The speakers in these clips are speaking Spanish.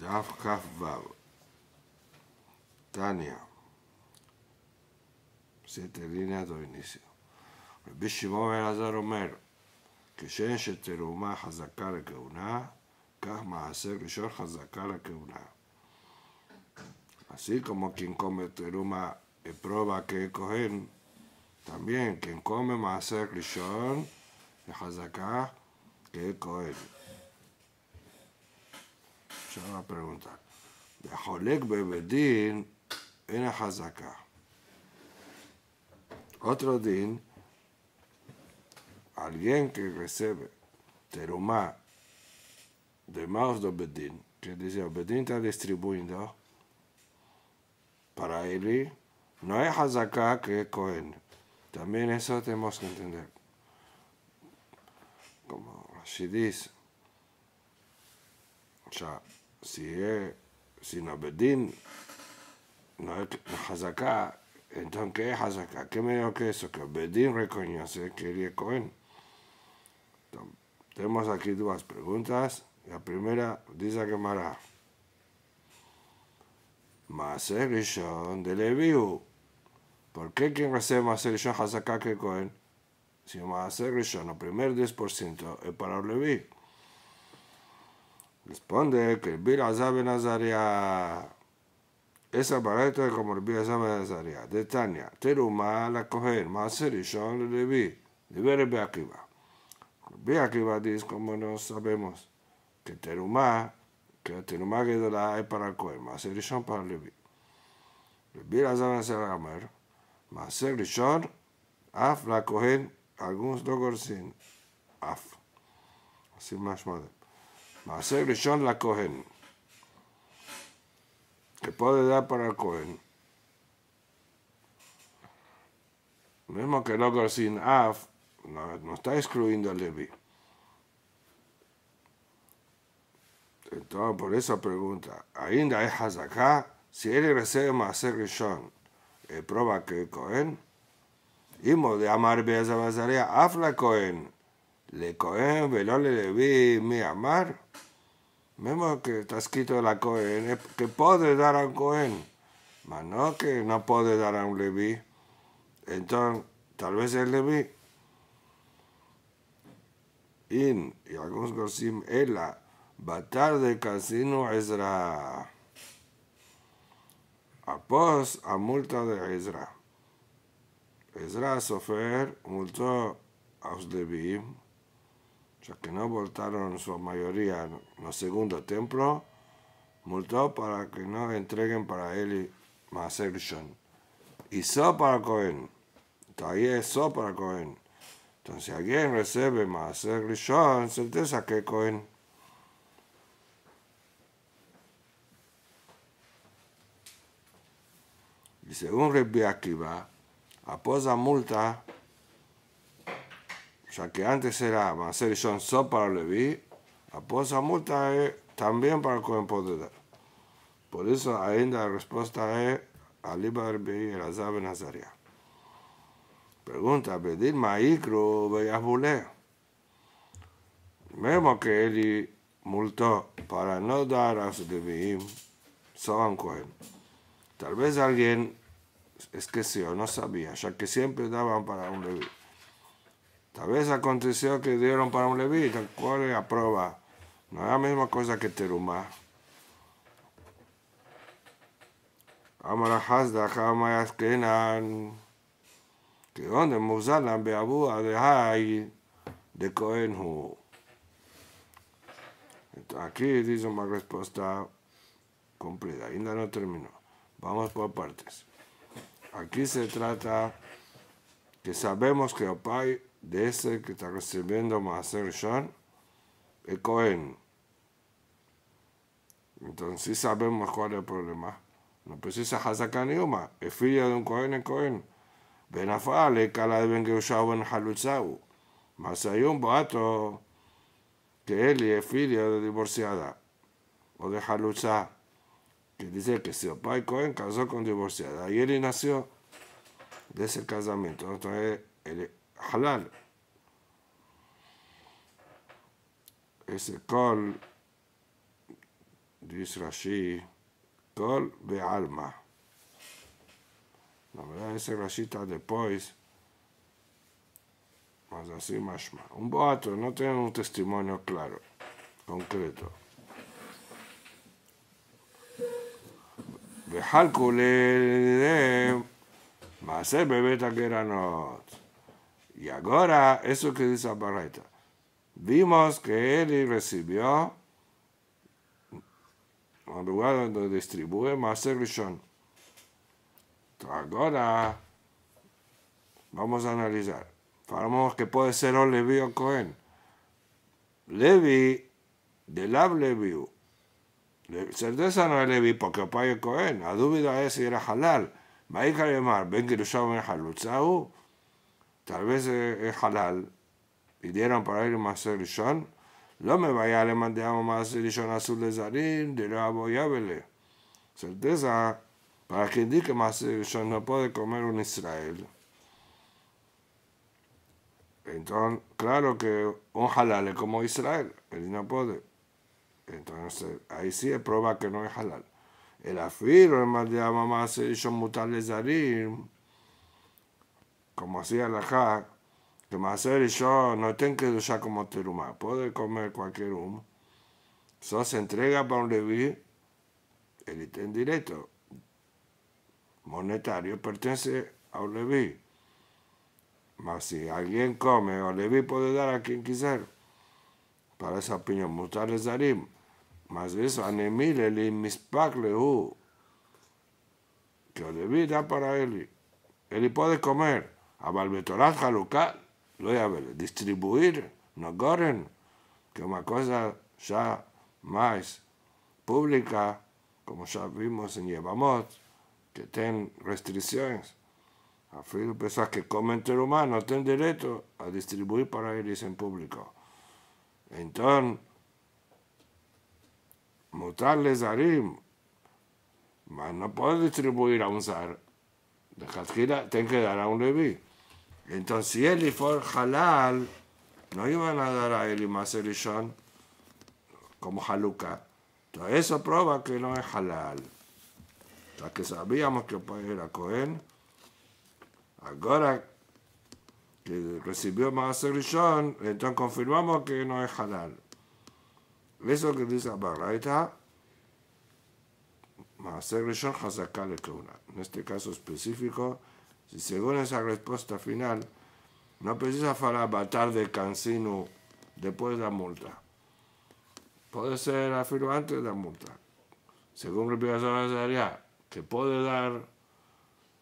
דף כ"ו, טניה, סטריניה דויניסיה. רבי שמעון אלעזר אומר, כשם שתרומה חזקה לכהונה, כך מעשה ראשון חזקה לכהונה. Así como quien come teruma ככהן, תמיין que במעשה también quien come que una pregunta. De Bebedín Bebedin el Hazaká. Otro din, alguien que recibe terumá de manos de Bedín, que dice, Bedín está distribuyendo para él, no es Hazaká que es Cohen. También eso tenemos que entender. Como Así dice, o sea, si, es si no es Hazaká, entonces ¿qué es Hazaká? ¿Qué mejor que eso? Que Bedín reconoce que él es Cohen. tenemos aquí dos preguntas. La primera dice que Mará. Maser Rishon de Leviu. ¿Por qué quien recibe Maser Rishon Hazaká que Cohen? Si Maser Rishon, el primer 10% es para Levi. Responde que el Azab Nazaria es aparato es como el Azab Nazaria. De Tania, Teruma la coger, más de Levi. le vi, de ver Akiva. Ve Beakiba dice, como no sabemos, que Teruma, que Teruma que es para el para coger. más para Levi. Levi Azab Nazaria más Más Af la coger, algunos dos gorsin, Af. Así más madre. Maser Rishon la Cohen. Que puede dar para el Cohen. Mismo que Logar sin Af, no, está excluyendo a Levi. Entonces, por esa pregunta, ¿ainda es acá Si él recibe Maser Rishon, prueba que el Cohen. Y de Amar Bazaria, Af la Cohen le cohen velole le vi mi amar. Memo que está escrito la cohen, que puede dar a un cohen, mas no que no puede dar a un leví. Entonces, tal vez el leví. In, y algunos gosim, ela, batar de casino Ezra. Após a multa de Ezra. Ezra sofer multó a los que no votaron su mayoría en el segundo templo, multó para que no entreguen para él Masershon. Y solo para Cohen. Todavía es para Cohen. Entonces alguien recibe Masershon, certeza que Cohen. Y según Rebbe Akiva, la multa ya que antes era Maser son Sop para Levi, la multa es también para el poder. Por eso ainda la respuesta es Aliba y Elazar Ben nazaria. Pregunta, pedir Maikro Beyazbule. Vemos que él multó para no dar a su solo un Cohen. Tal vez alguien esqueció, no sabía, ya que siempre daban para un Levi. Tal vez aconteció que dieron para un levita, cual aprueba. No es la misma cosa que Terumá. Amarajas Que donde de Aquí dice una respuesta completa, ainda no terminó. Vamos por partes. Aquí se trata que sabemos que Opai de ese que está recibiendo Maser Shan, el Cohen. Entonces sí sabemos cuál es el problema. No precisa esa ni es filia de un Cohen es Cohen. Benafale cada Kala de Ben en Ben Mas hay un boato que él es filia de divorciada o de Halutzá, que dice que su padre Cohen casó con divorciada y él nació de ese casamiento. Entonces, él, es ese col, dice Rashi, col de alma. La verdad, ese Rashi está después, más así, más más. Un boato, no tiene un testimonio claro, concreto. וחלקו bebé מעשה בבית no y ahora eso que dice Barreta, vimos que él recibió un lugar donde distribuye más servicio. Ahora vamos a analizar. Falamos que puede ser un Levi o Cohen. Levi, de Lab Levi, certeza no es Levi porque es Cohen. La duda es si era halal. llamar ven Ben lo Ben Halutzau tal vez es, halal, pidieron para ir más Rishon, no me vaya le mandamos más a azul de Dirá de Rabo Certeza, para que indique más Rishon no puede comer un Israel. Entonces, claro que un halal es como Israel, él no puede. Entonces, ahí sí es prueba que no es halal. El afiro, el mandamos más mutal de como hacía la ja, que Maser y yo no tengo que usar como teruma puede comer cualquier humo. Eso se entrega para un leví, el ítem directo monetario pertenece a un leví. Mas si alguien come, o leví puede dar a quien quisiera. Para esa opinión, mutar el más Mas eso, anemile li mispak lehu. Que el leví da para él. Él puede comer. A a ver, distribuir, no no que que una cosa ya más pública, como ya vimos en Yevamot, que ten restricciones. de personas que comen ser humano tienen derecho a distribuir para irse en público. Entonces, mutarles a no puedo distribuir a un zar. De Jatgira, ten que dar a un levi. Entonces, si él fue halal, no iban a dar a él y más como haluka. Entonces, eso prueba que no es halal. Ya que sabíamos que pues, era Cohen, ahora que recibió más entonces confirmamos que no es halal. Eso que dice Baraita, Maaser Rishon que le En este caso específico, si Según esa respuesta final, no precisa de de cansino de la multa. Puede ser afirmante antes la multa. Según la que puede dar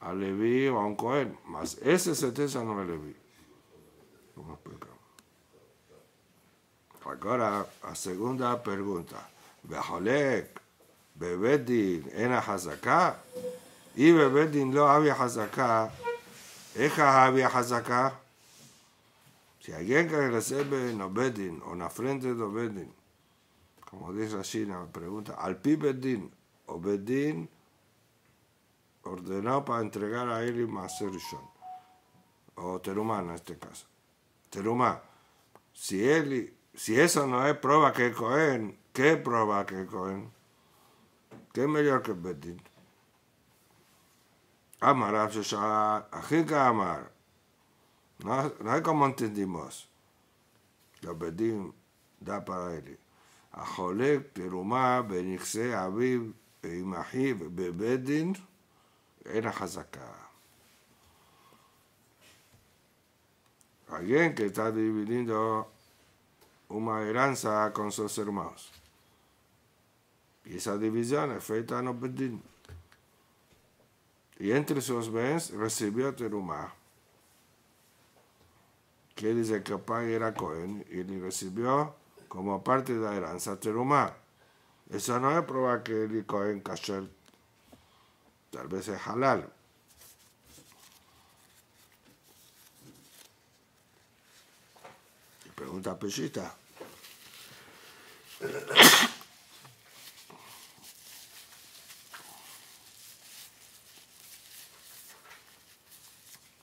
a Levi o a un Cohen, mas esa certeza no es Levi. Como explicamos. Ahora, la segunda pregunta. ¿Bejolek, Bebedin, en la y Bedín lo había jazaká. Eja había jazaká? Si alguien que recibe en Obedin o en la frente de Obedin, como dice así la pregunta, al Pibedin, Obedin ordenó para entregar a él y Maserishon, o Terumá en este caso. Terumá, si, si eso no es prueba que Cohen, ¿qué prueba que Cohen? ¿Qué mejor que Bedin? Amar Ajeka Amar. No hay como entendimos. Gabedim da para él. A תרומה בנכסי Aviv, עם אחיו era דין, Alguien que está dividiendo una heranza con sus hermanos. Y esa división es feita no pedimos y entre sus bens recibió Terumá, que dice que era Cohen, y le recibió como parte de la heranza Terumá. Eso no es prueba que el Cohen Kasher tal vez es halal. pregunta Pellita.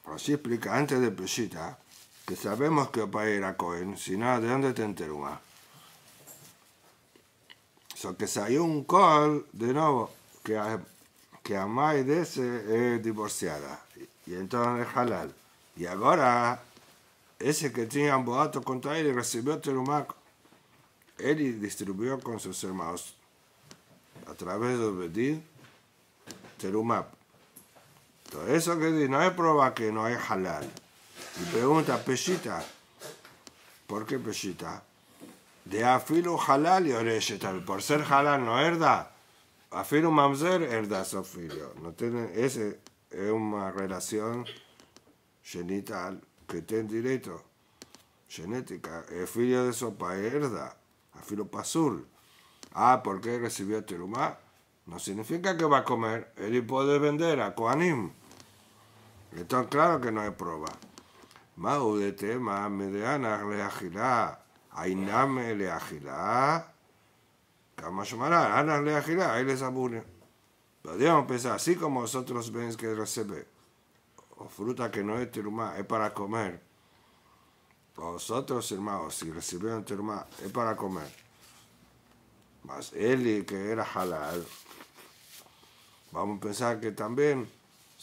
Así explica antes de Peshita que sabemos que para era Cohen, si no, ¿de dónde te Telumac. So que salió un call de nuevo que, que a de ese es divorciada y, entonces es halal. Y ahora ese que tenía un boato contra él recibió terumá, este él distribuyó con sus hermanos a través de eso que dice, no hay prueba que no es halal. Y pregunta, pesita ¿por qué pesita De afilu halal y oreshetal. Por ser halal no herda. Afilu mamzer herda filio. No tiene, ese es una relación genital que tiene directo. Genética. El filio de sopa herda. Afilu pasul. Ah, ¿por qué recibió terumá? No significa que va a comer. Él puede vender a Koanim. Entonces, claro que no hay prueba. Más de más mediana, le agilá. Ainame le agilá. Kamashmará, anas le agilá, ahí les abune. Podríamos pensar, así como vosotros ven que recibe, fruta que no es tirumá, es para comer. Vosotros, hermanos, si recibieron tirumá, es para comer. Más él, que era halal. Vamos a pensar que también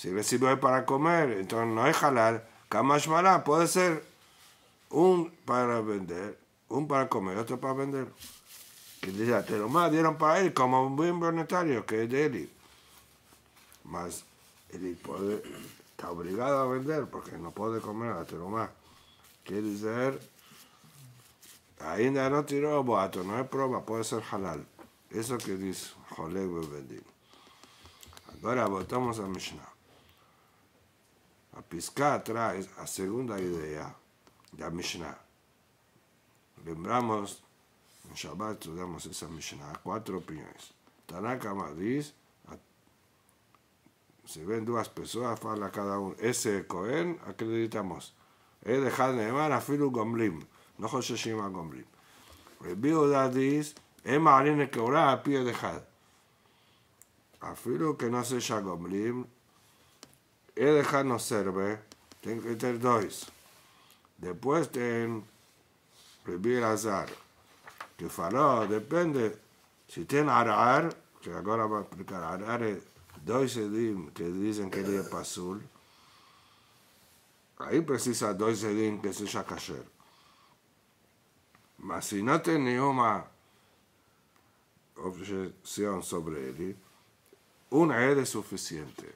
si le para comer, entonces no es halal. Kamashmala puede ser un para vender, un para comer, otro para vender. Que dice, te lo dieron para él como un buen monetario que es de él. Más él está obligado a vender porque no puede comer a más Quiere decir, ainda no tiró boato, no hay prueba, puede ser halal. Eso que dice a vender. Ahora votamos a Mishnah. A Piscatra es a segunda idea de la Mishnah. Lembramos, en Shabbat estudiamos esa Mishnah, cuatro opiniones. Tanaka Madrid, se ven dos personas, fala cada uno. Ese Cohen, acreditamos. He dejado de llamar a Filu Gomlim, no José Shima Gomlim. Revío Dadis, dice, es marine que orá a pie que no se Gomlim, dejar no serve, tiene que ter dos. Depois tem primer azar, que falou, depende, Si tem arar, que ahora agora a explicar. arar, es dos edim que dicen que ele é Pazul. aí precisa dos edim que se seja kasher. Mas se não tem nenhuma objeción sobre ele, um es suficiente.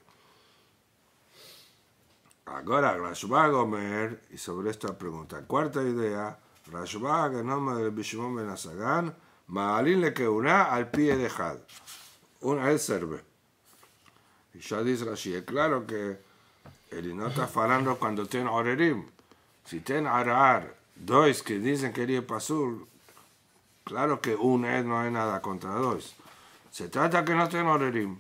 Ahora Rashbagomer, y e sobre esta pregunta, cuarta idea, Rashbag, en nombre del Bishimon Benazagán, Maalin le una al pie de Una es serve. Y ya dice Rashi, es claro que él no está falando cuando tiene Orerim. Si tiene Arar, dos que dicen que es claro que un es, no hay nada contra dos. Se trata que no tiene Orerim.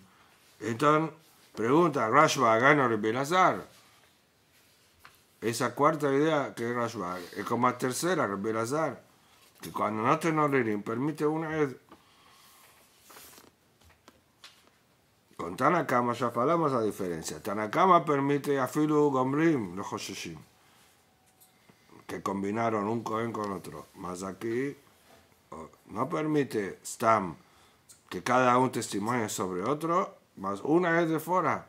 Entonces, pregunta, Rashbag, ¿no Rebilazar? Esa cuarta idea que era como es como la tercera, que cuando no no te no permite una... vez. Con Tanakama ya falamos la diferencia. Tanakama permite a Filu Gomrim, los Hoshishim, que combinaron un Cohen con otro. Más aquí no permite Stam que cada un testimonio sobre otro, más una vez de fuera.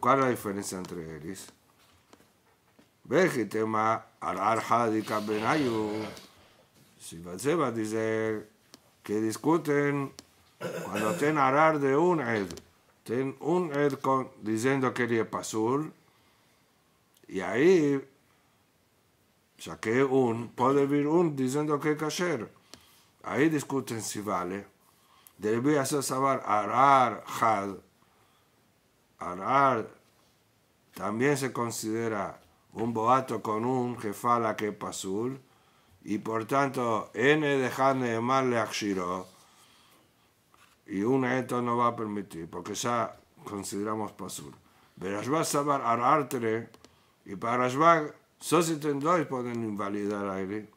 ¿Cuál es la diferencia entre ellos? Vejitema Si va a dice que discuten cuando ten arar de un ed. Ten un ed diciendo que le pasur. Y ahí saqué un, puede vir un diciendo que cacher. Ahí discuten si vale. Debe hacer saber arar Arar también se considera un boato con un jefala que pasul, y por tanto, N dejar de llamarle Akshiro, y un eto no va a permitir, porque ya consideramos pasul. salvar al Arartre, y para Rashbag, y dos pueden invalidar aire.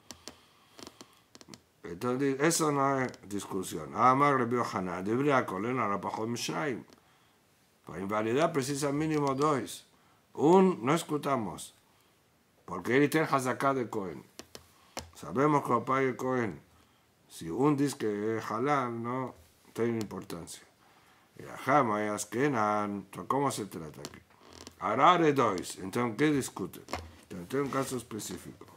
Entonces, eso no es discusión. Amar ah, Rebbe Yohanan, debería colena Rapajot Mishraim. Para invalidar precisa mínimo dos. Un, no escutamos. Porque él tiene hazaká de Cohen. Sabemos que Padre y Cohen, si un disque es halal, no tiene importancia. Y que y askenan, ¿cómo se trata aquí? Arare dois, entonces, ¿qué discute? Entonces, un caso específico.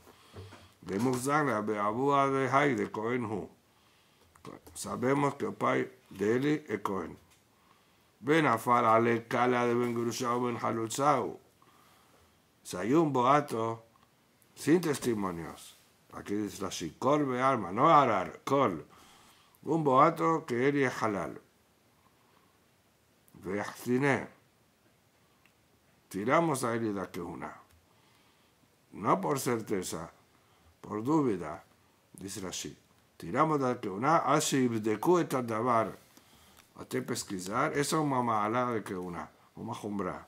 De Muzana, de Abu de de Cohen Hu. Sabemos que el Padre de él es Cohen. Ven a Farale, ale cala de Ben Grushau Ben Halutzau un Boato, sin testimonios. Aquí dice así, Col arma no Arar, Col. Un boato que él es halal. Tiramos a él que una. No por certeza, por duda, dice así. Tiramos de que una, así de cuesta davar. A te pesquisar, eso es mamá mala de que una, una jumbra.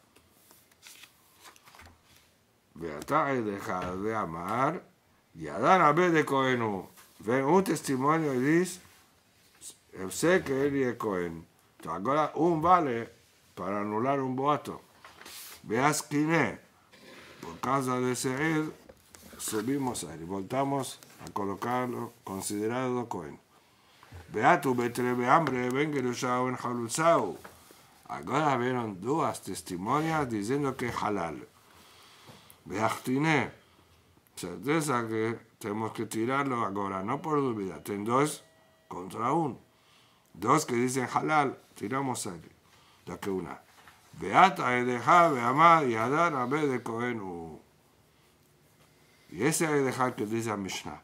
Ve y dejar de amar, y a ver de Cohen Ven un testimonio y dice, eh, sé que él es Cohen. Ahora un vale para anular un boato. Veas quién Por causa de ese subimos a él y voltamos a colocarlo considerado Cohen. Beatu treve hambre, ven gerushao en Halutzau. Ahora vieron dos testimonias diciendo que halal. Beachtine. Certeza que tenemos que tirarlo ahora, no por duda. Ten dos contra uno. Dos que dicen halal, tiramos aquí. La que una. Beata, Edeja, Beamá, a Abe de Cohen. Y ese Edeja que dice a Mishnah.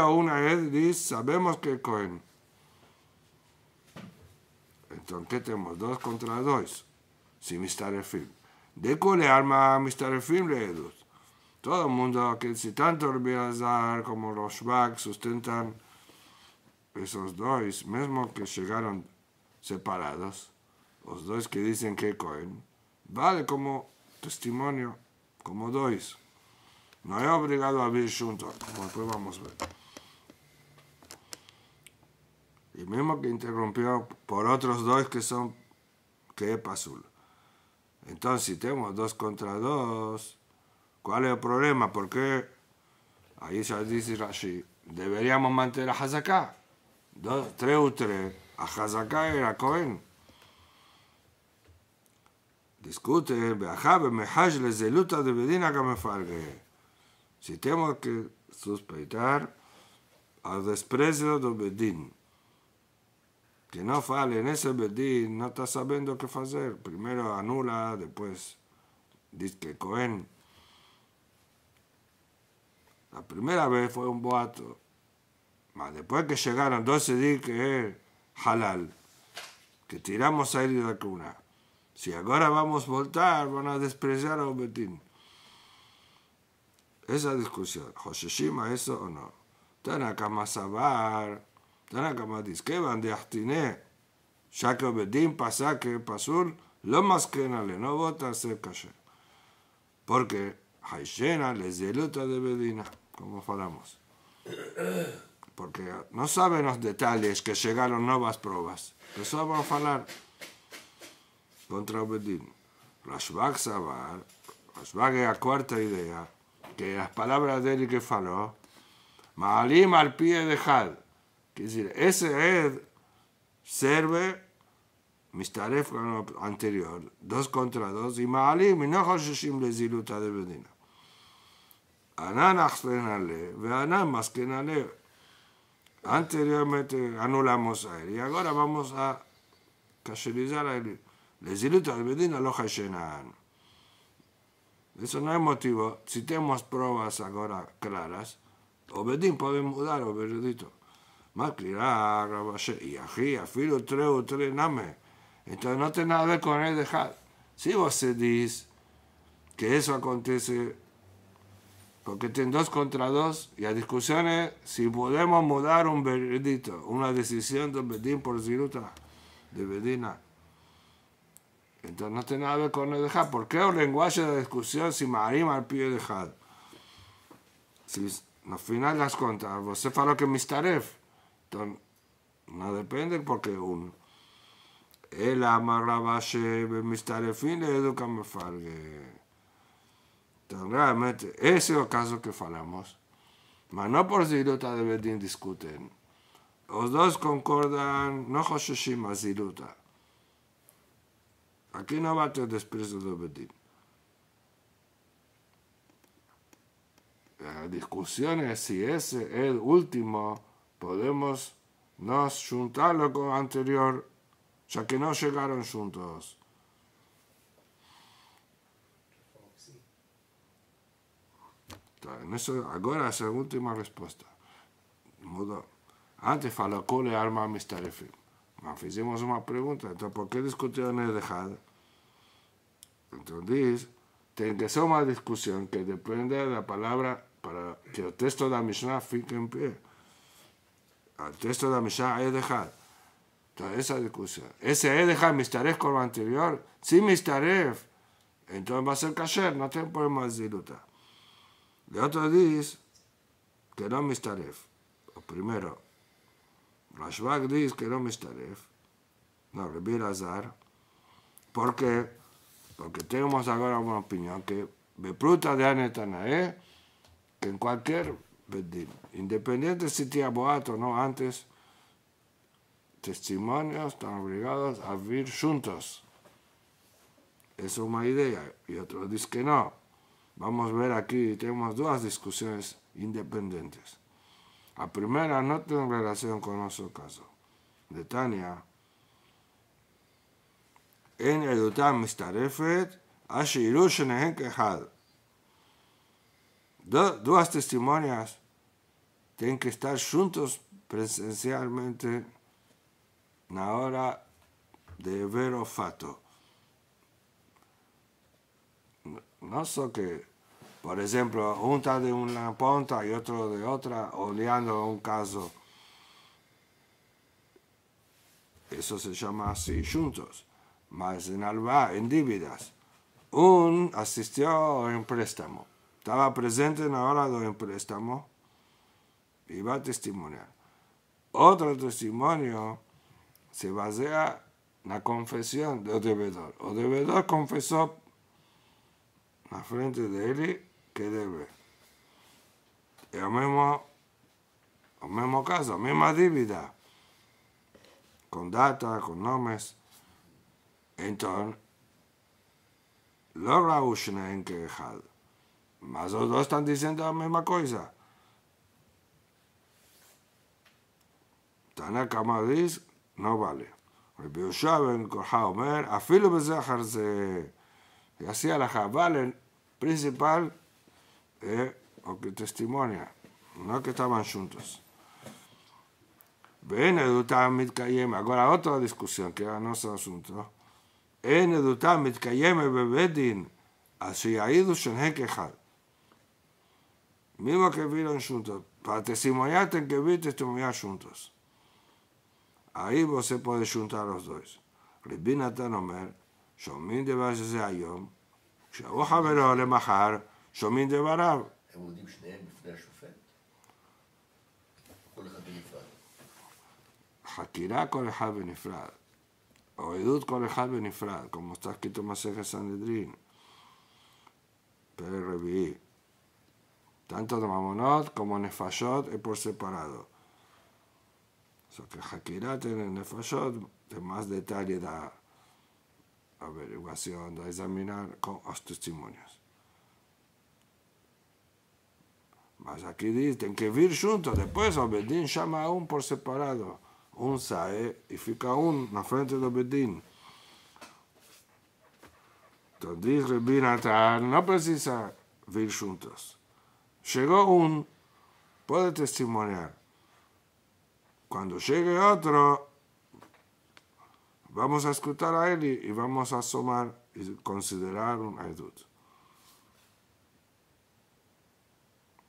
a una vez, dice, sabemos que Cohen. Entonces, ¿qué tenemos? Dos contra dos. Sin estar el film. De le arma Mr. Finley. Todo el mundo, que si tanto dar como los Roshbach sustentan esos dos, mismo que llegaron separados, los dos que dicen que Cohen, vale como testimonio, como dos. No he obligado a vivir juntos, como después vamos a ver. Y mismo que interrumpió por otros dos que son que entonces, si tenemos dos contra dos, ¿cuál es el problema? Porque ahí ya dice Rashi, deberíamos mantener a Hazaká. Tres u tres, a Hazaká y a Cohen. Discute, de de Bedina Si tenemos que sospechar al desprecio de Bedín que no falen en ese Betín, no está sabiendo qué hacer. Primero anula, después dice que Cohen. La primera vez fue un boato, mas después que llegaron 12 días que es halal, que tiramos a él de la cuna. Si ahora vamos a voltar, van a despreciar a Betín. Esa discusión, ¿Hoshishima eso o no? Tanaka Masabar acá, Kamadis, van de Astiné, ya que Obedín pasa que Pasul, lo más que Ale no vota ser caché. Porque Hayshena les diluta de Bedina, como falamos. Porque no saben los detalles que llegaron nuevas pruebas. Eso vamos a hablar contra Obedín. Rashbag Sabar, Rashbag es la cuarta idea, que las palabras de él que faló, Malim al pie de Jal, es decir, ese red sirve dos contra dos, דוס קונטרה דוס, עם העלים, אינו Ana לזילות עד המדינה. ענן אחסטרן Ana וענן מסקן עלה. Anteriormente anulamos a él y ahora vamos a cacherizar a él. ziluta de Medina lo Hashenan. Eso no es motivo. Si tenemos pruebas ahora claras, Obedín podemos dar, obedito y aquí, afilo tres o tres name. Entonces no tiene nada que ver con el dejar. Si vos decís que eso acontece porque tienen dos contra dos y a discusiones si podemos mudar un veredito una decisión de Bedín por Ziruta, de Bedina. Entonces no tiene nada que ver con el dejar. ¿Por qué el lenguaje de discusión si Marima al pie dejar? Si al final las contas, vos lo que mistaref no depende porque uno. El amarrabashe mistarefine educa me falgue Entonces, realmente, ese es el caso que falamos. Pero no por Ziruta de Bedín discuten. Los dos concordan, no Joshishim a Aquí no va a tener desprecio de Bedín. La discusión es si ese es el último podemos nos juntarlo con anterior, ya que no llegaron juntos. En ahora es la última respuesta. Modo, antes faló cole arma misterio. nos hicimos una pregunta, entonces, ¿por qué discutieron el dejado? Entonces, tiene que ser una discusión que depende de la palabra para que el texto de la Mishnah fique en pie al texto de la Mishnah dejado toda esa discusión. Ese mis Mistaref con lo anterior, sí Mistaref, entonces va a ser Kasher, no tengo problema de dilutar. De otro dice que no mis O primero, Rashbag dice que no Mistaref, no, Azar. ¿Por porque porque tenemos ahora una opinión que Bepruta de Anetanae, que en cualquier Independiente si tiene abogado no antes, testimonios están obligados a vivir juntos. es una idea. Y otro dice que no. Vamos a ver aquí, tenemos dos discusiones independientes. La primera no tiene relación con nuestro caso. De Tania. En el מסתרפת, Mr. Effet en quejado. Dos testimonias tienen que estar juntos presencialmente en la hora de ver fato. No sé que, por ejemplo, junta de una punta y otro de otra, oleando un caso. Eso se llama así, juntos. más en Alba, en dívidas. Un asistió en préstamo. Estaba presente en la hora del préstamo y va a testimoniar. Otro testimonio se basa en la confesión del devedor. El devedor confesó la frente de él que debe. Es el mismo, el mismo caso, la misma dívida, con data, con nombres. Entonces, logra en que Mas los dos están diciendo la misma cosa. Tanaka más no vale. Rabbi Yoshua ben Korja afilo bezahar se... Y así la vale, principal, eh, o que testimonia, no que estaban juntos. Ven, edutamit Ahora otra discusión, que era nuestro asunto. En edutamit mitkayem bebedin, así aidu he quejad. Mismo que vieron juntos, para testimoniar en que vi testimoniar juntos. האם עושה פה איזשהו טענות דויס? רבי נתן אומר, שומעים דבר שזה היום, כשהוא חברו למחר, שומעים דבריו. הם עומדים שניהם בפני השופט? כל אחד בנפרד. חקירה כל אחד בנפרד, או עדות כל אחד בנפרד, כמו צריך כתוב מסכת סנהדרין, פרק רביעי. טנטות de כמו נפשות אפור es Que en el Nefashot de más detalle da averiguación, de examinar con los testimonios. Mas aquí dicen que vir juntos, después Obedín llama a un por separado, un sae, y fica un la frente de Obedín. Entonces dice no precisa vir juntos. Llegó un, puede testimoniar. Cuando llegue otro, vamos a escuchar a él y, vamos a asomar y considerar un edud.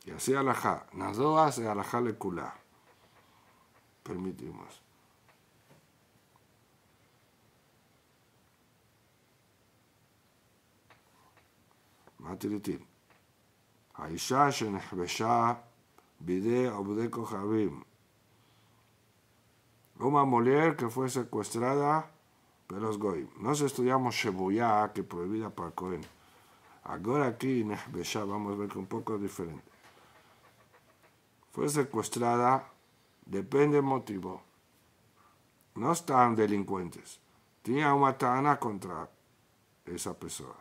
Y así alajá. Nadó hace alajá le culá. Permitimos. מטריטים. Aisha שנחבשה bide עובדי כוכבים una mujer que fue secuestrada los goy. Nos estudiamos Shebuya, que prohibida para Cohen. Ahora aquí en vamos a ver que un poco diferente. Fue secuestrada, depende del motivo. No están delincuentes. Tenía una tana contra esa persona.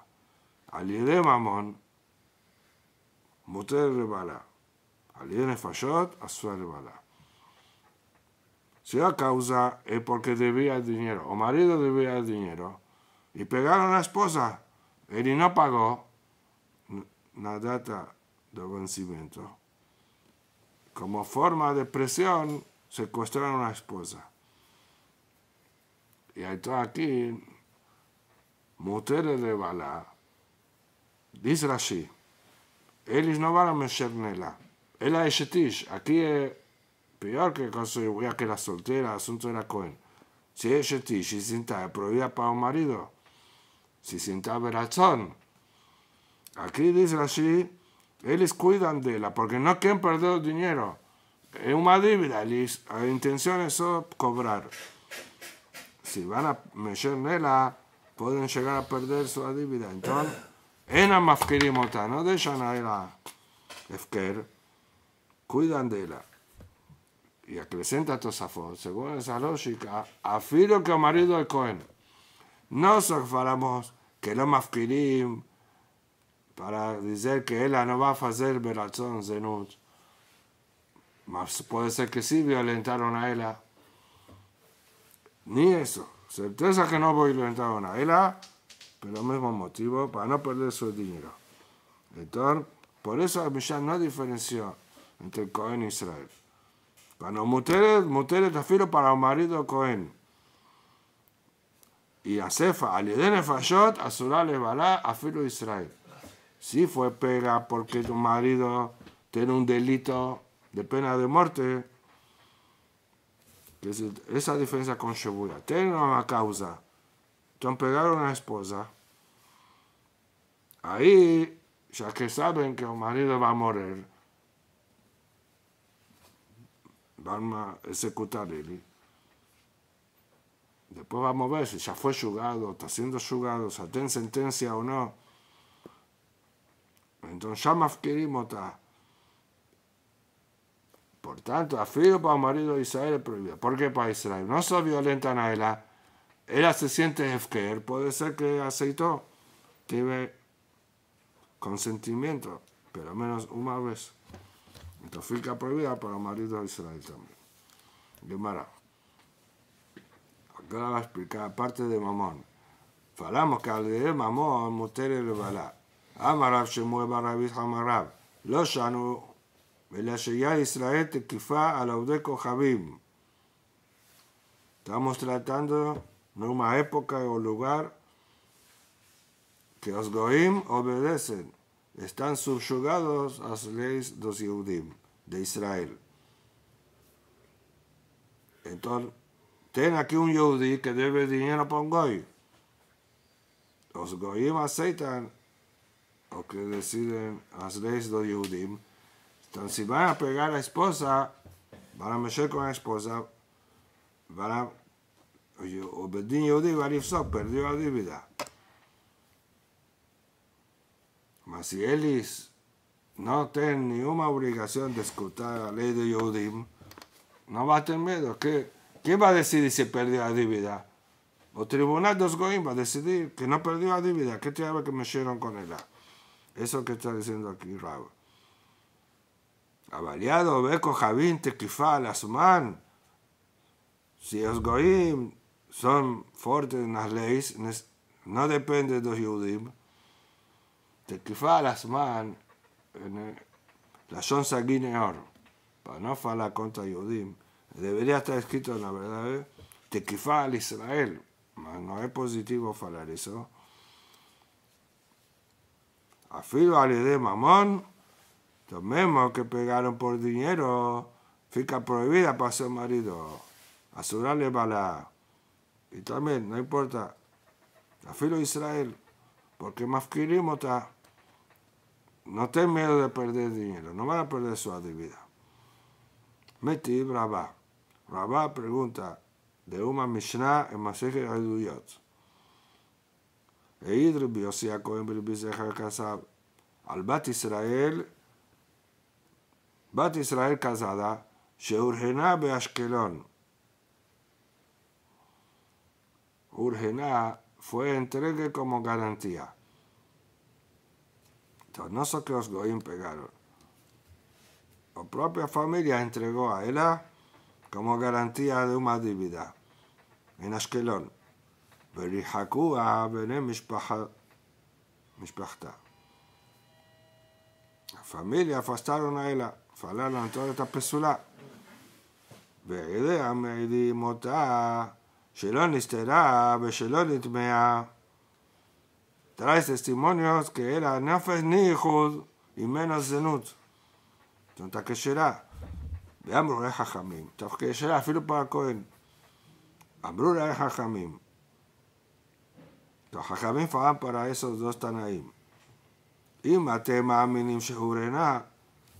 de mamón, muter rebala. de nefashot, asua rebala a causa es porque debía dinero, o marido debía dinero, y pegaron a la esposa, él no pagó la data de vencimiento. Como forma de presión, secuestraron a la esposa. Y entonces aquí, mujeres de Bala dice así, ellos no van a ella, ella es aquí es Peor que el yo que la soltera, asunto era la Cohen. Si ella ti, si prohibida para un marido, si sienta verazón. Aquí dice así, ellos cuidan de ella porque no quieren perder dinero. Es una dívida, la intención es cobrar. Si van a meter en ella, pueden llegar a perder su dívida. Entonces, ena mafkirim no dejan a ella. cuidan de ella y acrecenta Tosafot, según esa lógica, afilo que el marido es Cohen. No faramos que lo mafkirim para decir que ella no va a hacer verazón zenut. Mas puede ser que sí violentaron a ella. Ni eso. Certeza que no violentaron a ella, pero el mismo motivo, para no perder su dinero. Entonces, por eso Mishan no diferenció entre Cohen y Israel. Para mujeres, mujeres afilo para el marido Cohen. Y Asefa, alidene a azurá le balá, afilo Israel. Si fue pega porque tu marido tiene un delito de pena de muerte, esa diferencia con Shebuya. Tiene una causa. Entonces pegaron a la esposa. Ahí, ya que saben que el marido va a morir, ejecutar Secutarelli. Eh. Después vamos a ver si ya fue jugado, está siendo juzgado, o sea, ten sentencia o no. Entonces ya más queremos Por tanto, a para el marido de Israel es prohibido. ¿Por qué para Israel? No se violenta a ella. Ah. Ella se siente Hefker, puede ser que aceitó, tiene consentimiento, pero menos una vez. Entonces fica prohibida ah, para marido de Israel también. Gemara. Acá va a explicar parte de Mamón. Falamos que al de Mamón, mutere le balá. Amarab se mueva Rabbi Hamarab. Lo shanu. Israel te תקיפה על עובדי Javim. Estamos tratando de una época o lugar que los goim obedecen están subyugados a las leyes de los Yehudim, de Israel. Entonces, ten aquí un Yehudi que debe dinero para un Goy. Los Goyim aceptan o que deciden las leyes de los Yehudim. Entonces, si van a pegar a la esposa, van a mexer con la esposa, van a. Obedín Bedín Yehudi va a perdió la dívida si Masielis no tiene ninguna obligación de escuchar la ley de Yudim, no va a tener miedo. ¿Quién va a decidir si perdió la dívida? El tribunal de Osgoim va a decidir que no perdió la dívida. ¿Qué tiene que me hicieron con él? Eso que está diciendo aquí Rab. Avaliado, Beco, Javín, Tequifá, asumán. Si los son fuertes en las leyes, no depende de los las este, man la לשון guineor. Para no hablar contra Yudim. debería estar escrito la verdad, ¿eh? al Israel. Pero no es positivo falar eso, a al de Mamón. los mismo que pegaron por dinero, fica prohibida para su marido, azurarle bala, y también, no importa, afilo Israel, porque más queremos está. No ten miedo de perder dinero, no van a perder su vida. Meti Rabá. Rabá pregunta de una Mishnah en Masej e Eid idrubi osia Cohen Rabbi Casab Al Bat Israel, Bat Israel casada, be Ashkelon. Urgena fue entregue como garantía. Tornoso que os Goim pegaron. A propia familia entregó a Ela como garantía de uma dívida en Ashkelon. וריחקוה בני משפחתה. הפמיליה פסטרונה אלה, פעלה לאנטורת הפסולה. ועיריה מעידים אותה שלא נסתרה ושלא נטמעה trae testimonios que era Nefes Nihud y menos Zenut. Entonces, ¿qué será. De es Jajamim. Tanta será Filo para Cohen. Amrur es Jajamim. Los Jajamim fue para esos dos Tanaim. Y maté Maaminim Shehurena.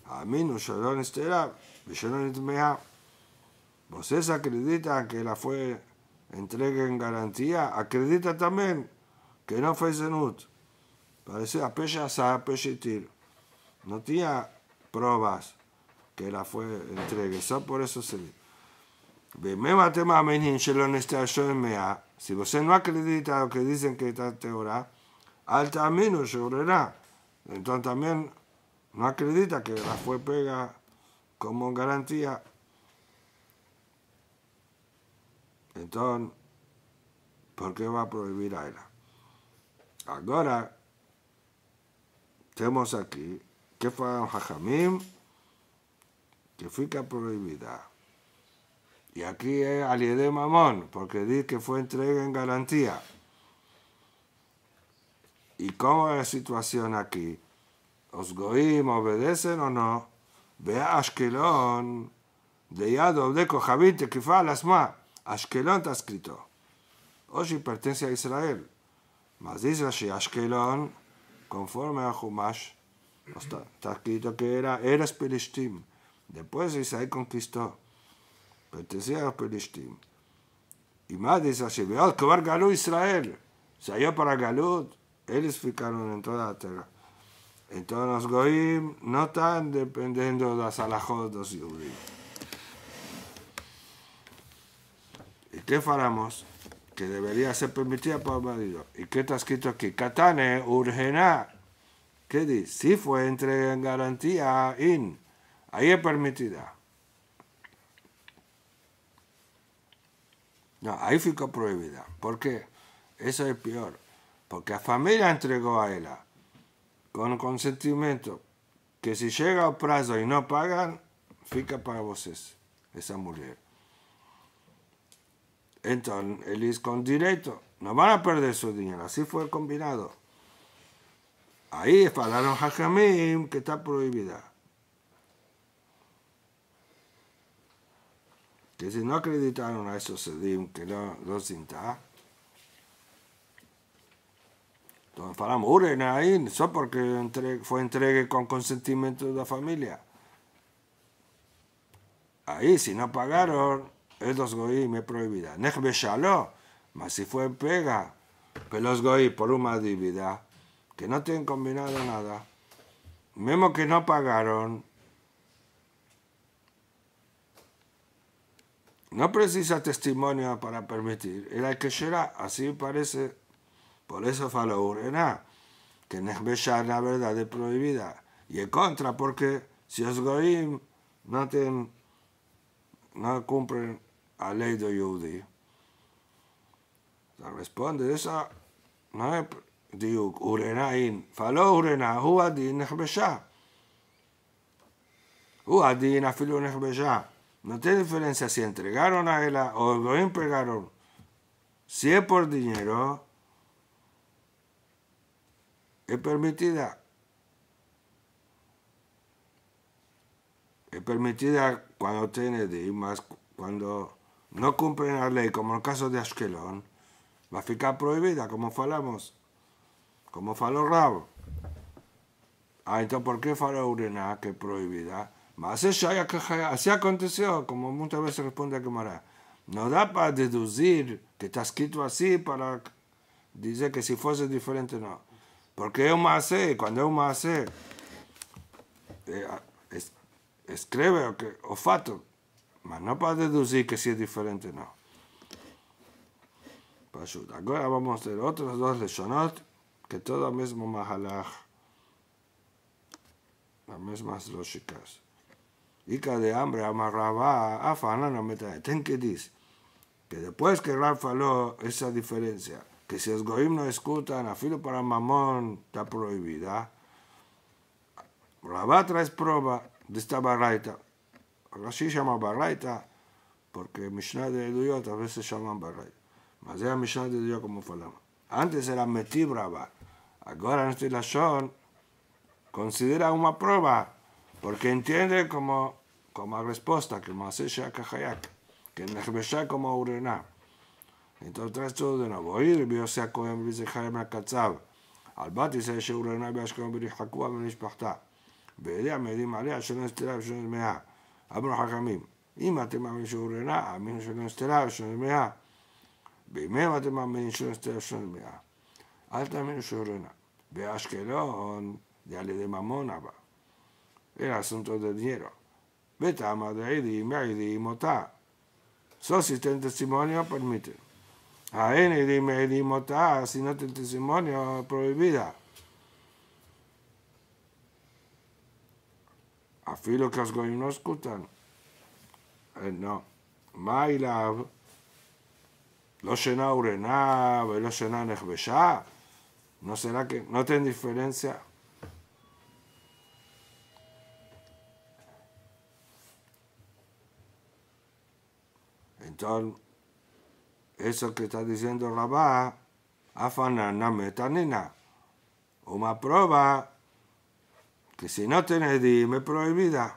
Aminu Shalon Estera. Vishalon Itmea. Vocês acredita que la fue entregue en garantía, Acredita también que no fue Zenut, parece a Peshasa, no tenía pruebas que la fue entregue, solo por eso se dio. Si usted no acredita lo que dicen que está teorá, al camino llorará. Entonces también no acredita que la fue pega como garantía. Entonces, ¿por qué va a prohibir a ella? Ahora, tenemos aquí que fue um Jajamim, que fue prohibida. Y e aquí es Aliede Mamón, porque dice que fue entrega en em garantía. ¿Y e cómo es la situación aquí? ¿Os obedecen o no? Vea Ashkelon, de Yado, de que fue Ashkelon está escrito. Hoy pertenece a Israel. Mas dice así, Ashkelon, conforme a Humash, está escrito que era, eras Pelishtim. Después Israel conquistó, pertenecía a los Pelishtim. Y más dice Rashi, que va Galú Israel, se para Galud, ellos ficaron en toda la tierra. Entonces los Goim no están dependiendo de las alajos de los judíos. ¿Y qué faramos? que debería ser permitida por el marido. ¿Y qué está escrito aquí? Katane urgena. ¿Qué dice? Si fue entrega en garantía, in. Ahí es permitida. No, ahí ficó prohibida. ¿Por qué? Eso es peor. Porque la familia entregó a ella con consentimiento que si llega el plazo y no pagan, fica para vosotros esa mujer. Entonces, el con directo, no van a perder su dinero, así fue combinado. Ahí falaron Jajamim que está prohibida. Que si no acreditaron a se Sedim que no lo cinta, entonces falamos, uren ahí, eso porque fue entregue con consentimiento de la familia. Ahí, si no pagaron, es los es prohibida. Nech mas si fue pega, que los goyim por una dívida... que no tienen combinado nada, mismo que no pagaron, no precisa testimonio para permitir, era que será, así parece, por eso faló urena, que en la verdad es prohibida, y en contra, porque si los goyim... no, tienen, no cumplen a ley de Yehudi? responde, essa, no No, digo, Urenain, falou Urenain, o Adin Nechbechá. O Adin, a filha No Não diferencia si se a ella o lo emplearon. Si es por dinero, es permitida. Es permitida cuando tiene de ir, más no cumplen la ley, como en el caso de Ashkelon, va a ficar prohibida, como falamos, como faló Rabo. Ah, entonces, ¿por qué faló Urená que prohibida? ya, así aconteció, como muchas veces responde a No da para deducir que está escrito así para dice que si fuese diferente no. Porque es un masé, e, cuando es un masé, e, eh, escribe que, o fato, mas no para deducir que si es diferente, no. Pues Ahora vamos a hacer otras dos leshonot que todo mismo mahalaj. Las mismas lógicas. Ica de hambre amarraba afana no meta. Ten que dice que después que Rafa esa diferencia, que si es goim no escutan, filo para mamón está prohibida. Rabá trae prueba de esta barraita. Rashi llama Baraita, porque Mishnah de a veces llama Barraita. Mas era Mishnah de como falamos. Antes era metí Ahora en este considera una prueba, porque entiende como, como respuesta que Masesha que como Urena. Entonces trae todo de nuevo. vio sea אמרו חכמים, אם אתם מאמינים שהוררה, האמינו שלא נסתרה ושלא נמרה. בימיהם אתם מאמינים שלא נסתרה ושלא נמרה. אל תאמינו שהוררה. באשקלון זה על ידי ממון אבא. אלא אסונתו דניירו. ותאמר דעידי, מעידי מותה. סוסי תן תסימוניה פלמיתן. האין עילי מעילי מותה, סינותן תסימוניה פרויבידה. A lo que hasgo y no escuchan. Eh, no. Lo llenó Urena, lo llenó Nechveshá. ¿No será que.? ¿No ten diferencia? Entonces, eso que está diciendo afana na metanina. uma prueba que si no tenés es prohibida,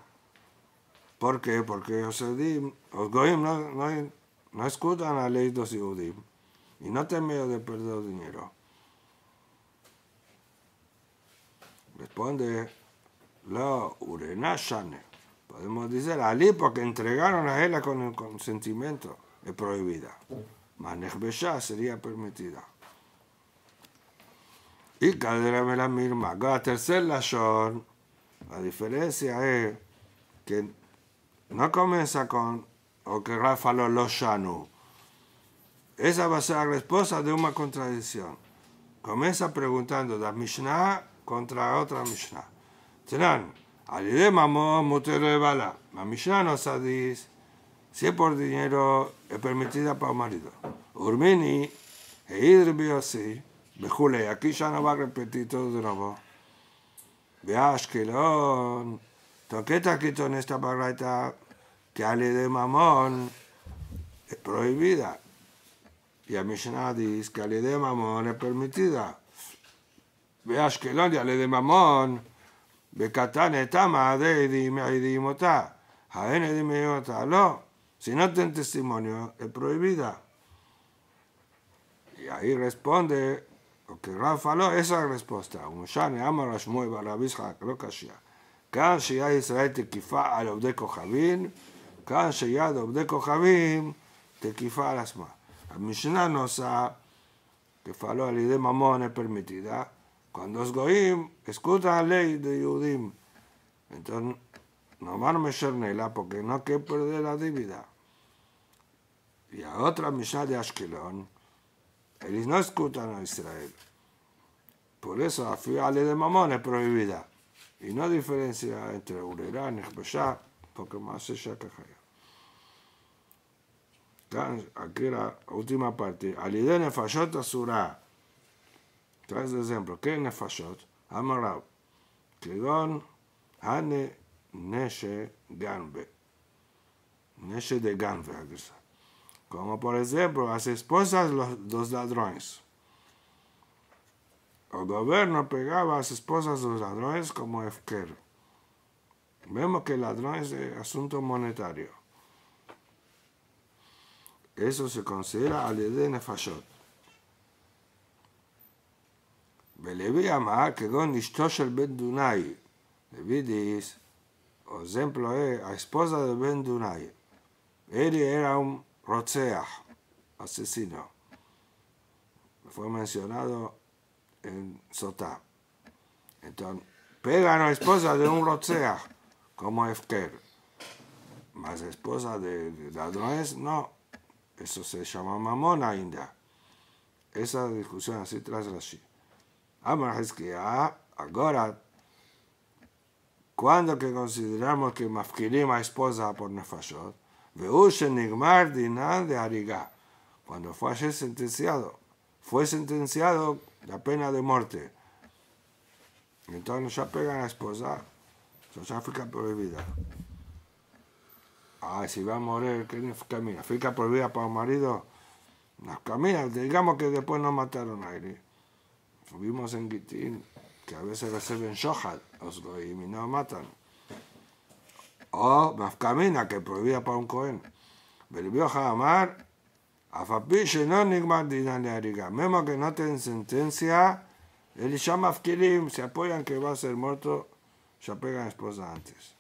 ¿por qué? Porque los, edim, no, no, la ley de los y no tienen miedo de perder dinero. Responde, lo urenashane. Podemos decir, Ali, porque entregaron a ella con el consentimiento, es prohibida. Manejbesha sería permitida. Y cadera la mirma. Tercer shon la diferencia es que no comienza con o que Rafa lo llanó. Esa va a ser la respuesta de una contradicción. Comienza preguntando la Mishnah contra otra Mishnah. Tenan, al idea mamó mutero de bala. La Mishnah nos dice, si es por dinero, es permitida para el marido. Urmini, e así, bejule, aquí ya no va a repetir todo de nuevo de Ashkelon, toqueta quito en esta barraita que ale de mamón es prohibida. Y a Mishnah dice que ale de mamón es permitida. Ve Ashkelon y ale de mamón, Becatán tama de idimotá, jaén idimotá, lo. Si no ten testimonio, es prohibida. Y ahí responde porque Rav faló esa respuesta. Un shane Rashmoy Barabisha, lo Kashia. Kan Shia Israel te kifa al obdeco Javin. Kan Shia de obdeco Javin te kifa al asma. La Mishnah no que faló al de mamón es permitida. Cuando es goim, escuta la ley de Yudim. Entonces, no van a la porque no hay que perder la dívida. Y a otra Mishnah de Ashkelon. rinasco a Israel. Por eso la fila de mamón es prohibida. Y no diferencia entre Urera, Nechbashá, porque más es Shakahaya. Aquí la última parte. Alide Nefashot Asura. Tres ejemplos. ¿Qué Nefashot? Amarab. Kigon Hane, Neshe, Ganbe. Neshe de Ganbe, הגרסה. como por ejemplo las esposas de los, ladrones. El gobierno pegaba a las esposas de los ladrones como Efker. Vemos que el ladrón es asunto monetario. Eso se considera al de Nefashot. que אמר כגון Ben Dunay. bendunai dice: por ejemplo, eh, la esposa de Ben-Dunay. Él era un Rotzea, asesino. Fue mencionado en Sotá. Entonces, pega a la esposa de un Rotzea, como Efker. más esposa de, ladrones, no. Eso se llama mamona ainda. Esa discusión así tras Rashi. es que ahora, cuando que consideramos que mafkirim esposa por nefashot, enigmar Dinan de Arigá. Cuando fue ayer sentenciado, fue sentenciado la pena de muerte. Entonces ya pegan a esposa. Entonces ya fica prohibida. Ah, si va a morir, ¿qué camina? ¿Fica prohibida para un marido? no camina, digamos que después nos mataron a él. Fuimos en Gitín que a veces reciben shohad, os y no matan o Mafkamina, que prohibía para un cohen. amar! Jamar, Afapiche no Nigmandina ni Ariga. Memo que no tienen sentencia, el Isha Mafkirim se apoyan que va a ser muerto, ya pegan esposa antes.